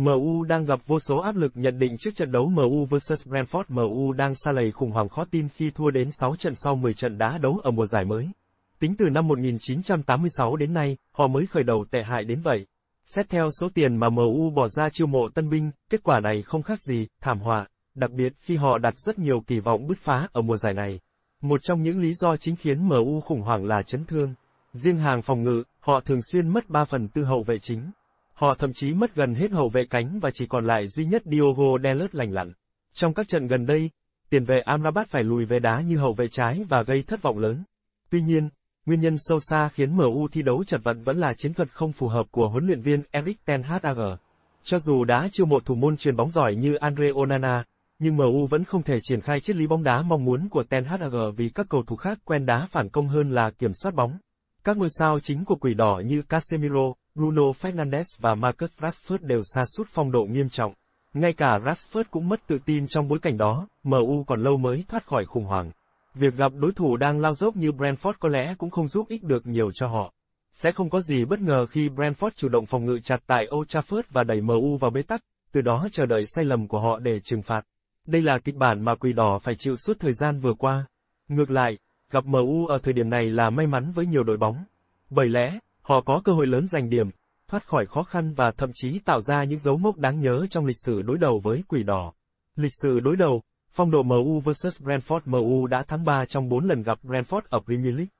MU đang gặp vô số áp lực nhận định trước trận đấu MU vs Brentford. MU đang xa lầy khủng hoảng khó tin khi thua đến 6 trận sau 10 trận đá đấu ở mùa giải mới. Tính từ năm 1986 đến nay, họ mới khởi đầu tệ hại đến vậy. Xét theo số tiền mà MU bỏ ra chiêu mộ tân binh, kết quả này không khác gì, thảm họa, đặc biệt khi họ đặt rất nhiều kỳ vọng bứt phá ở mùa giải này. Một trong những lý do chính khiến MU khủng hoảng là chấn thương. Riêng hàng phòng ngự, họ thường xuyên mất 3 phần tư hậu vệ chính. Họ thậm chí mất gần hết hậu vệ cánh và chỉ còn lại duy nhất Diogo Dalot lành lặn. Trong các trận gần đây, tiền vệ Amrabat phải lùi về đá như hậu vệ trái và gây thất vọng lớn. Tuy nhiên, nguyên nhân sâu xa khiến MU thi đấu chật vật vẫn là chiến thuật không phù hợp của huấn luyện viên Erik ten Hag. Cho dù đã chiêu mộ thủ môn truyền bóng giỏi như Andre Onana, nhưng MU vẫn không thể triển khai triết lý bóng đá mong muốn của Ten Hag vì các cầu thủ khác quen đá phản công hơn là kiểm soát bóng. Các ngôi sao chính của Quỷ Đỏ như Casemiro, Bruno Fernandes và Marcus Rashford đều xa sút phong độ nghiêm trọng. Ngay cả Rashford cũng mất tự tin trong bối cảnh đó, MU còn lâu mới thoát khỏi khủng hoảng. Việc gặp đối thủ đang lao dốc như Brentford có lẽ cũng không giúp ích được nhiều cho họ. Sẽ không có gì bất ngờ khi Brentford chủ động phòng ngự chặt tại Old Trafford và đẩy MU vào bế tắc, từ đó chờ đợi sai lầm của họ để trừng phạt. Đây là kịch bản mà Quỷ Đỏ phải chịu suốt thời gian vừa qua. Ngược lại, gặp MU ở thời điểm này là may mắn với nhiều đội bóng. Bởi lẽ, Họ có cơ hội lớn giành điểm, thoát khỏi khó khăn và thậm chí tạo ra những dấu mốc đáng nhớ trong lịch sử đối đầu với Quỷ Đỏ. Lịch sử đối đầu, phong độ MU vs Brentford MU đã thắng 3 trong 4 lần gặp Brentford ở Premier League.